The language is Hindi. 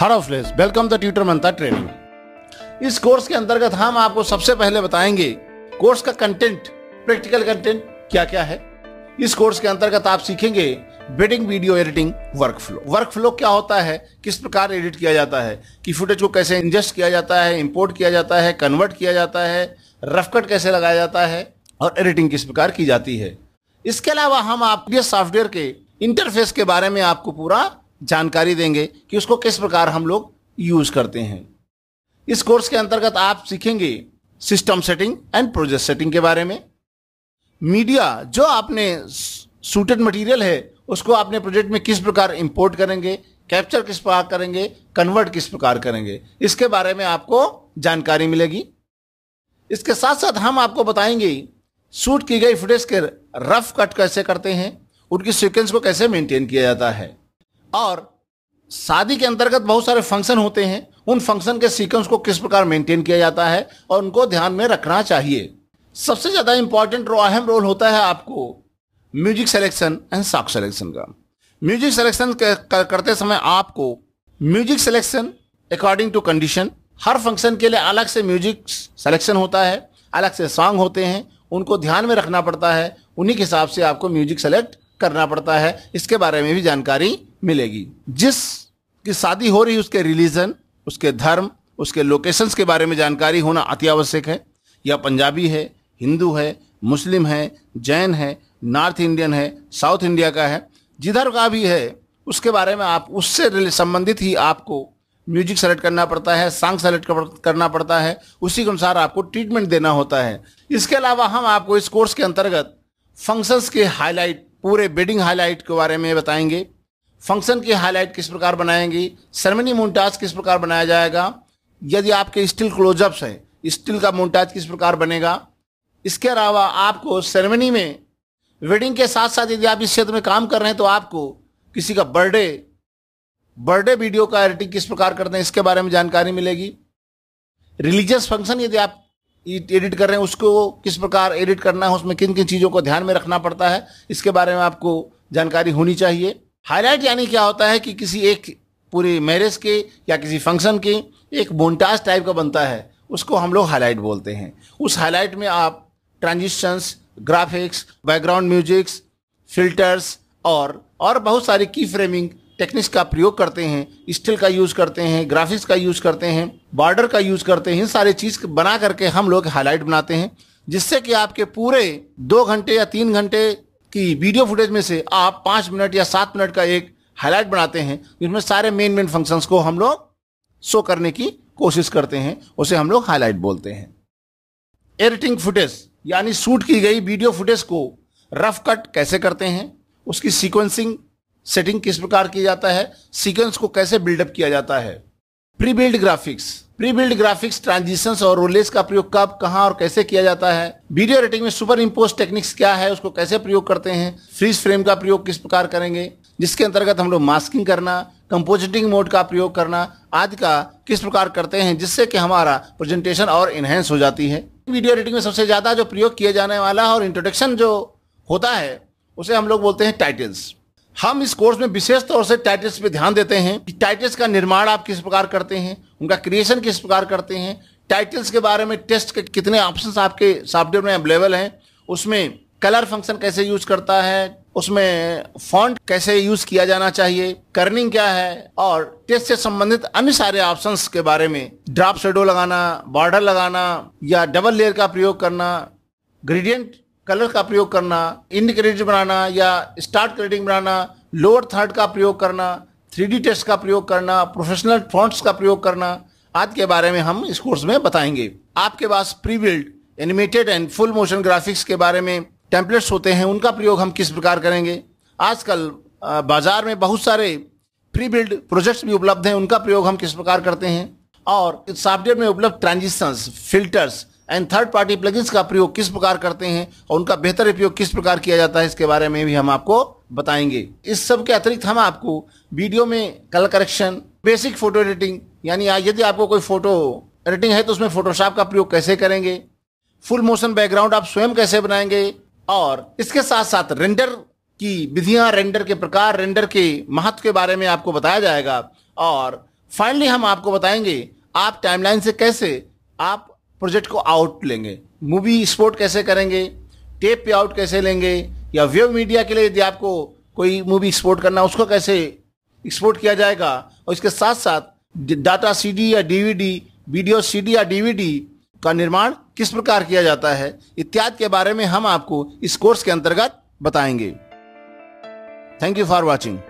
हर ऑफ लेस वेलकम द ट्यूटर मनता ट्रेनिंग इस कोर्स के अंतर्गत हम आपको सबसे पहले बताएंगे कोर्स का कंटेंट प्रैक्टिकल कंटेंट क्या क्या है इस कोर्स के अंतर्गत आप सीखेंगे wedding video editing work flow work flow क्या होता है किस प्रकार एडिट किया जाता है कि फुटेज को कैसे इंजेस्ट किया जाता है इंपोर्ट किया जाता है कन्वर्ट किया जाता है रफ कट कैसे लगाया जाता है और एडिटिंग किस प्रकार की जाती है इसके अलावा हम आपके सॉफ्टवेयर के इंटरफेस के बारे में आपको पूरा जानकारी देंगे कि उसको किस प्रकार हम लोग यूज करते हैं इस कोर्स के अंतर्गत आप सीखेंगे system setting and project setting के बारे में मीडिया जो आपने सूटेड मटेरियल है उसको आपने प्रोजेक्ट में किस प्रकार इंपोर्ट करेंगे कैप्चर किस प्रकार करेंगे कन्वर्ट किस प्रकार करेंगे इसके बारे में आपको जानकारी मिलेगी इसके साथ साथ हम आपको बताएंगे शूट की गई फुटेज के रफ कट कैसे करते हैं उनकी सीक्वेंस को कैसे मेंटेन किया जाता है और शादी के अंतर्गत बहुत सारे फंक्शन होते हैं उन फंक्शन के सीक्वेंस को किस प्रकार मेंटेन किया जाता है और उनको ध्यान में रखना चाहिए सबसे ज़्यादा इंपॉर्टेंट रो अहम रोल होता है आपको music selection and sound selection का म्यूजिक सेलेक्शन करते समय आपको music selection according to condition हर फंक्शन के लिए अलग से म्यूजिक सेलेक्शन होता है अलग से सॉन्ग होते हैं उनको ध्यान में रखना पड़ता है उन्हीं के हिसाब से आपको म्यूजिक सेलेक्ट करना पड़ता है इसके बारे में भी जानकारी मिलेगी जिस की शादी हो रही उसके रिलीजन उसके धर्म उसके लोकेशंस के बारे में जानकारी होना अति आवश्यक है या पंजाबी है हिंदू है मुस्लिम है जैन है नॉर्थ इंडियन है साउथ इंडिया का है जिधर का भी है उसके बारे में आप उससे संबंधित ही आपको म्यूजिक सेलेक्ट करना पड़ता है सॉन्ग सेलेक्ट करना पड़ता है उसी के अनुसार आपको ट्रीटमेंट देना होता है इसके अलावा हम आपको इस कोर्स के अंतर्गत फंक्शंस के हाईलाइट पूरे बेडिंग हाईलाइट के बारे में बताएंगे फंक्शन की हाईलाइट किस प्रकार बनाएंगी सरमनी मोन्टाज किस प्रकार बनाया जाएगा यदि आपके स्टिल क्लोजअप्स हैं स्टिल का मोन्टाज किस प्रकार बनेगा इसके अलावा आपको सेरेमनी में वेडिंग के साथ साथ यदि आप इस क्षेत्र में काम कर रहे हैं तो आपको किसी का बर्थडे बर्थडे वीडियो का एडिटिंग किस प्रकार करते हैं इसके बारे में जानकारी मिलेगी रिलीजियस फंक्शन यदि आप एडिट कर रहे हैं उसको किस प्रकार एडिट करना है उसमें किन किन चीज़ों को ध्यान में रखना पड़ता है इसके बारे में आपको जानकारी होनी चाहिए हाईलाइट यानी क्या होता है कि किसी एक पूरे मैरिज के या किसी फंक्शन के एक मोन्टाज टाइप का बनता है उसको हम लोग हाईलाइट बोलते हैं उस हाईलाइट में आप transitions graphics background musics filters और और बहुत सारी की फ्रेमिंग टेक्निक्स का प्रयोग करते हैं स्टिल का यूज़ करते हैं ग्राफिक्स का यूज़ करते हैं बॉर्डर का यूज़ करते हैं सारे चीज़ बना करके हम लोग हाईलाइट बनाते हैं जिससे कि आपके पूरे दो घंटे या तीन घंटे कि वीडियो फुटेज में से आप पांच मिनट या सात मिनट का एक हाईलाइट बनाते हैं जिसमें सारे मेन मेन फंक्शंस को हम लोग शो करने की कोशिश करते हैं उसे हम लोग हाईलाइट बोलते हैं एडिटिंग फुटेज यानी शूट की गई वीडियो फुटेज को रफ कट कैसे करते हैं उसकी सीक्वेंसिंग सेटिंग किस प्रकार की जाता है सीक्वेंस को कैसे बिल्डअप किया जाता है pre build graphics pre build graphics transitions और रोलेस का प्रयोग कब कहा और कैसे किया जाता है वीडियो एडिटिंग में सुपर इम्पोज टेक्निक्स क्या है उसको कैसे प्रयोग करते हैं फ्रीज फ्रेम का प्रयोग किस प्रकार करेंगे जिसके अंतर्गत हम लोग मास्किंग करना कंपोजिटिंग मोड का प्रयोग करना आदि का किस प्रकार करते हैं जिससे कि हमारा प्रेजेंटेशन और इन्हेंस हो जाती है वीडियो एडिटिंग में सबसे ज़्यादा जो प्रयोग किया जाने वाला है और इंट्रोडक्शन जो होता है उसे हम लोग बोलते हैं टाइटल्स हम इस कोर्स में विशेष तौर से टाइटल्स पे ध्यान देते हैं कि टाइटल्स का निर्माण आप किस प्रकार करते हैं उनका क्रिएशन किस प्रकार करते हैं टाइटल्स के बारे में टेस्ट के कितने ऑप्शंस आपके सॉफ्टवेयर में अवेलेबल हैं उसमें कलर फंक्शन कैसे यूज करता है उसमें फॉन्ट कैसे यूज किया जाना चाहिए कर्निंग क्या है और टेस्ट से संबंधित अन्य सारे ऑप्शंस के बारे में ड्रॉप शेडो लगाना बॉर्डर लगाना या डबल लेयर का प्रयोग करना ग्रेडियंट कलर का प्रयोग करना इंड क्रेडिट बनाना या स्टार्ट क्रेडिट बनाना लोअर थर्ड का प्रयोग करना थ्री टेस्ट का प्रयोग करना प्रोफेशनल फॉन्ट्स का प्रयोग करना आदि के बारे में हम इस कोर्स में बताएंगे आपके पास pre build animated and full motion graphics के बारे में टेम्पलेट्स होते हैं उनका प्रयोग हम किस प्रकार करेंगे आजकल बाजार में बहुत सारे प्री बिल्ड प्रोजेक्ट्स भी उपलब्ध हैं उनका प्रयोग हम किस प्रकार करते हैं और सॉफ्टवेयर में उपलब्ध transitions filters and third party plugins का प्रयोग किस प्रकार करते हैं और उनका बेहतर उपयोग किस प्रकार किया जाता है इसके बारे में भी हम आपको बताएंगे इस सब के अतिरिक्त हम आपको वीडियो में colour correction basic photo editing यानी यदि आपको कोई फोटो एडिटिंग है तो उसमें फोटोशॉप का प्रयोग कैसे करेंगे फुल मोशन बैकग्राउंड आप स्वयं कैसे बनाएंगे और इसके साथ साथ रेंडर की विधियां रेंडर के प्रकार रेंडर के महत्व के बारे में आपको बताया जाएगा और फाइनली हम आपको बताएंगे आप टाइमलाइन से कैसे आप प्रोजेक्ट को आउट लेंगे मूवी स्पोर्ट कैसे करेंगे टेप पे आउट कैसे लेंगे या वेव मीडिया के लिए यदि आपको कोई मूवी एक्सपोर्ट करना उसको कैसे एक्सपोर्ट किया जाएगा और इसके साथ साथ डाटा सीडी या डीवीडी वीडियो सीडी या डीवीडी का निर्माण किस प्रकार किया जाता है इत्यादि के बारे में हम आपको इस कोर्स के अंतर्गत बताएंगे थैंक यू फॉर वॉचिंग